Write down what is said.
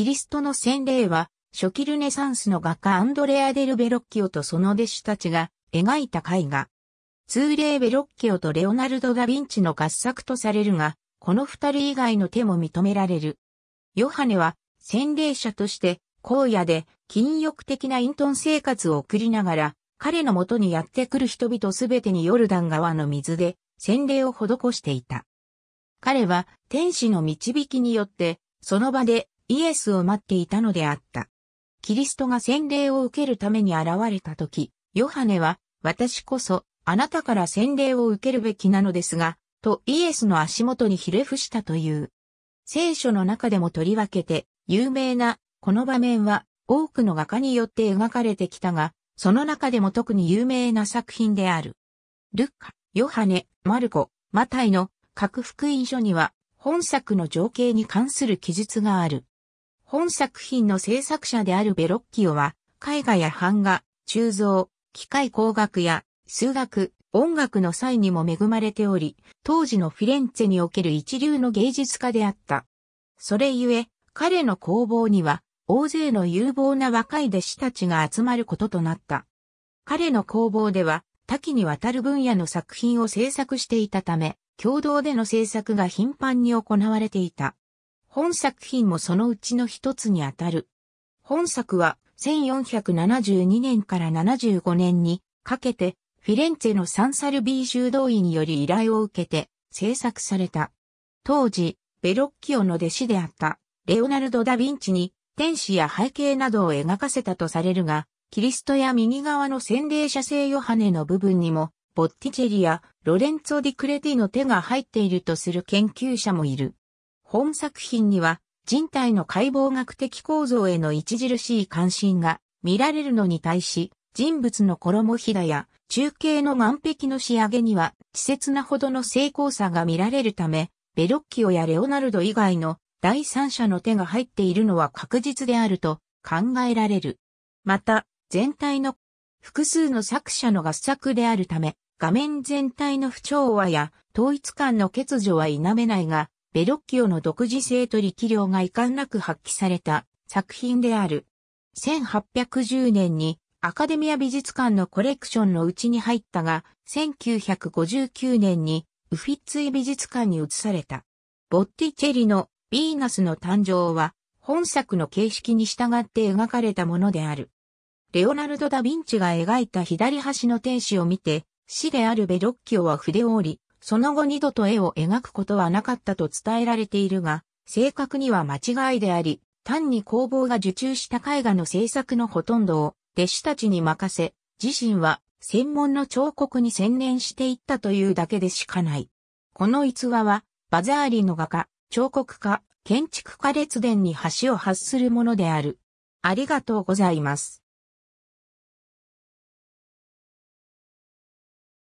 キリストの洗礼は、初期ルネサンスの画家アンドレア・デル・ベロッキオとその弟子たちが描いた絵画。通例ベロッキオとレオナルド・ダ・ヴィンチの合作とされるが、この二人以外の手も認められる。ヨハネは、洗礼者として、荒野で禁欲的な隠遁生活を送りながら、彼のもとにやってくる人々すべてにヨルダン川の水で洗礼を施していた。彼は天使の導きによって、その場でイエスを待っていたのであった。キリストが洗礼を受けるために現れた時、ヨハネは、私こそ、あなたから洗礼を受けるべきなのですが、とイエスの足元にひれ伏したという。聖書の中でもとりわけて、有名な、この場面は、多くの画家によって描かれてきたが、その中でも特に有名な作品である。ルッカ、ヨハネ、マルコ、マタイの各福音書には、本作の情景に関する記述がある。本作品の制作者であるベロッキオは、絵画や版画、鋳造、機械工学や数学、音楽の際にも恵まれており、当時のフィレンツェにおける一流の芸術家であった。それゆえ、彼の工房には、大勢の有望な若い弟子たちが集まることとなった。彼の工房では、多岐にわたる分野の作品を制作していたため、共同での制作が頻繁に行われていた。本作品もそのうちの一つにあたる。本作は1472年から75年にかけてフィレンツェのサンサルビー修道院より依頼を受けて制作された。当時、ベロッキオの弟子であったレオナルド・ダ・ヴィンチに天使や背景などを描かせたとされるが、キリストや右側の洗礼者聖ヨハネの部分にも、ボッティチェリやロレンツォ・ディ・クレティの手が入っているとする研究者もいる。本作品には人体の解剖学的構造への著しい関心が見られるのに対し、人物の衣ひだや中継の岩壁の仕上げには稚拙なほどの精巧さが見られるため、ベロッキオやレオナルド以外の第三者の手が入っているのは確実であると考えられる。また、全体の複数の作者の合作であるため、画面全体の不調和や統一感の欠如は否めないが、ベロッキオの独自性と力量が遺憾なく発揮された作品である。1810年にアカデミア美術館のコレクションのうちに入ったが、1959年にウフィッツイ美術館に移された。ボッティチェリのヴィーナスの誕生は本作の形式に従って描かれたものである。レオナルド・ダ・ヴィンチが描いた左端の天使を見て、死であるベロッキオは筆を折り、その後二度と絵を描くことはなかったと伝えられているが、正確には間違いであり、単に工房が受注した絵画の制作のほとんどを弟子たちに任せ、自身は専門の彫刻に専念していったというだけでしかない。この逸話は、バザーリの画家、彫刻家、建築家列伝に橋を発するものである。ありがとうございます。